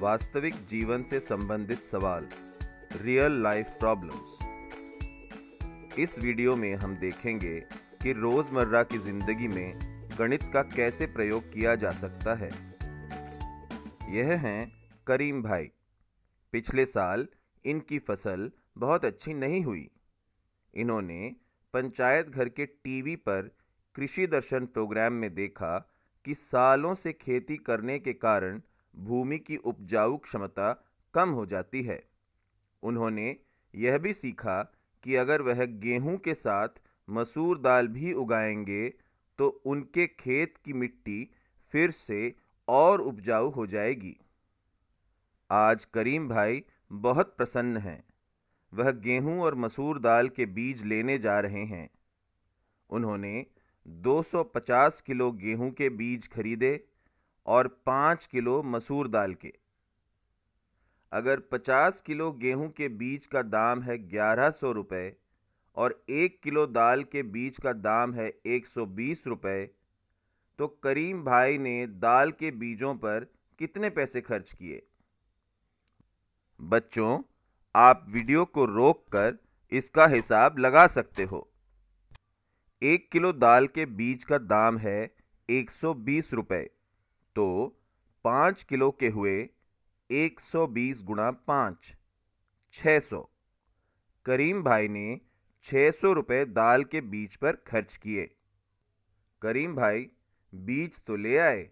वास्तविक जीवन से संबंधित सवाल रियल लाइफ प्रॉब्लम्स इस वीडियो में हम देखेंगे कि रोज़मर्रा की ज़िंदगी में गणित का कैसे प्रयोग किया जा सकता है यह है करीम भाई पिछले साल इनकी फसल बहुत अच्छी नहीं हुई इन्होंने पंचायत घर के टीवी पर कृषि दर्शन प्रोग्राम में देखा कि सालों से खेती करने के कारण भूमि की उपजाऊ क्षमता कम हो जाती है उन्होंने यह भी सीखा कि अगर वह गेहूं के साथ मसूर दाल भी उगाएंगे तो उनके खेत की मिट्टी फिर से और उपजाऊ हो जाएगी आज करीम भाई बहुत प्रसन्न हैं वह गेहूं और मसूर दाल के बीज लेने जा रहे हैं उन्होंने 250 किलो गेहूं के बीज खरीदे और पाँच किलो मसूर दाल के अगर पचास किलो गेहूं के बीज का दाम है ग्यारह सौ रुपये और एक किलो दाल के बीज का दाम है एक सौ बीस रुपये तो करीम भाई ने दाल के बीजों पर कितने पैसे खर्च किए बच्चों आप वीडियो को रोककर इसका हिसाब लगा सकते हो एक किलो दाल के बीज का दाम है एक सौ बीस रुपये तो पांच किलो के हुए एक सौ बीस गुणा पांच छह सौ करीम भाई ने 600 सौ रुपये दाल के बीज पर खर्च किए करीम भाई बीज तो ले आए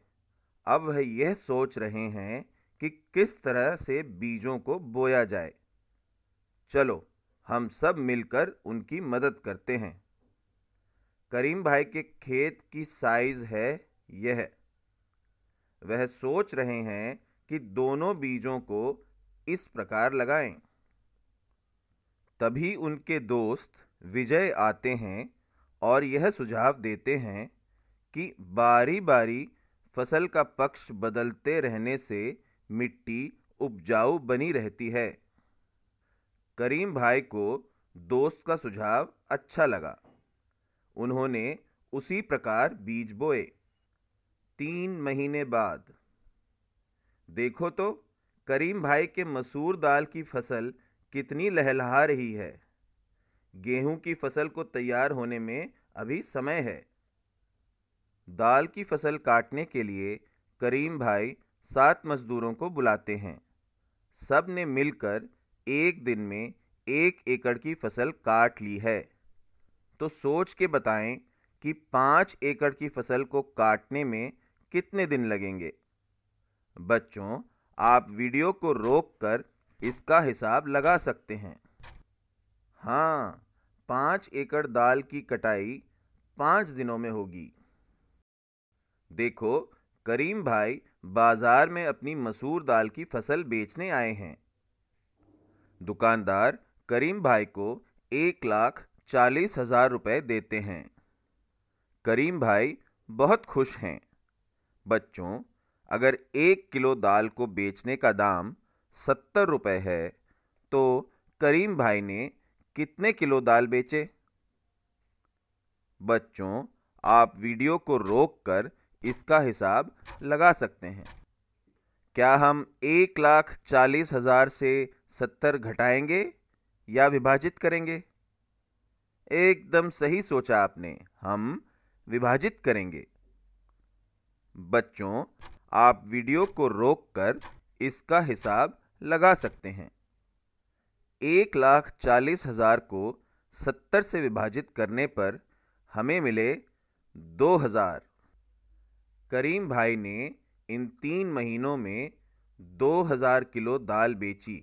अब वह यह सोच रहे हैं कि किस तरह से बीजों को बोया जाए चलो हम सब मिलकर उनकी मदद करते हैं करीम भाई के खेत की साइज़ है यह वह सोच रहे हैं कि दोनों बीजों को इस प्रकार लगाएं। तभी उनके दोस्त विजय आते हैं और यह सुझाव देते हैं कि बारी बारी फसल का पक्ष बदलते रहने से मिट्टी उपजाऊ बनी रहती है करीम भाई को दोस्त का सुझाव अच्छा लगा उन्होंने उसी प्रकार बीज बोए तीन महीने बाद देखो तो करीम भाई के मसूर दाल की फसल कितनी लहलहा रही है गेहूं की फसल को तैयार होने में अभी समय है दाल की फसल काटने के लिए करीम भाई सात मजदूरों को बुलाते हैं सब ने मिलकर एक दिन में एक एकड़ की फसल काट ली है तो सोच के बताएं कि पाँच एकड़ की फसल को काटने में कितने दिन लगेंगे बच्चों आप वीडियो को रोककर इसका हिसाब लगा सकते हैं हाँ पाँच एकड़ दाल की कटाई पाँच दिनों में होगी देखो करीम भाई बाजार में अपनी मसूर दाल की फसल बेचने आए हैं दुकानदार करीम भाई को एक लाख चालीस हजार रुपये देते हैं करीम भाई बहुत खुश हैं बच्चों अगर एक किलो दाल को बेचने का दाम सत्तर रुपये है तो करीम भाई ने कितने किलो दाल बेचे बच्चों आप वीडियो को रोककर इसका हिसाब लगा सकते हैं क्या हम एक लाख चालीस हज़ार से सत्तर घटाएंगे या विभाजित करेंगे एकदम सही सोचा आपने हम विभाजित करेंगे बच्चों आप वीडियो को रोककर इसका हिसाब लगा सकते हैं एक लाख चालीस हज़ार को सत्तर से विभाजित करने पर हमें मिले दो हज़ार करीम भाई ने इन तीन महीनों में दो हज़ार किलो दाल बेची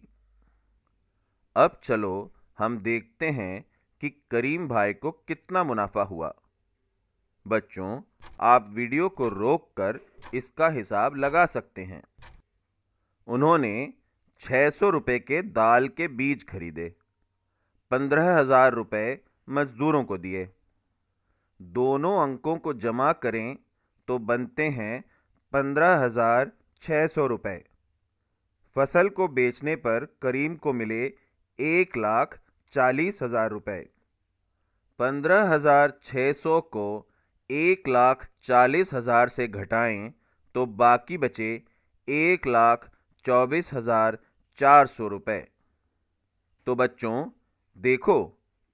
अब चलो हम देखते हैं कि करीम भाई को कितना मुनाफा हुआ बच्चों आप वीडियो को रोककर इसका हिसाब लगा सकते हैं उन्होंने छः सौ के दाल के बीज खरीदे पंद्रह हज़ार रुपये मज़दूरों को दिए दोनों अंकों को जमा करें तो बनते हैं पंद्रह हज़ार छः सौ रुपये फसल को बेचने पर करीम को मिले एक लाख चालीस हज़ार रुपये पंद्रह हज़ार छः सौ को एक लाख चालीस हज़ार से घटाएं तो बाकी बचे एक लाख चौबीस हज़ार चार सौ रुपये तो बच्चों देखो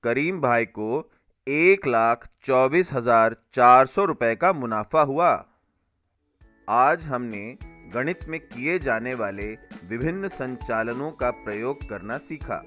करीम भाई को एक लाख चौबीस हज़ार चार सौ रुपये का मुनाफा हुआ आज हमने गणित में किए जाने वाले विभिन्न संचालनों का प्रयोग करना सीखा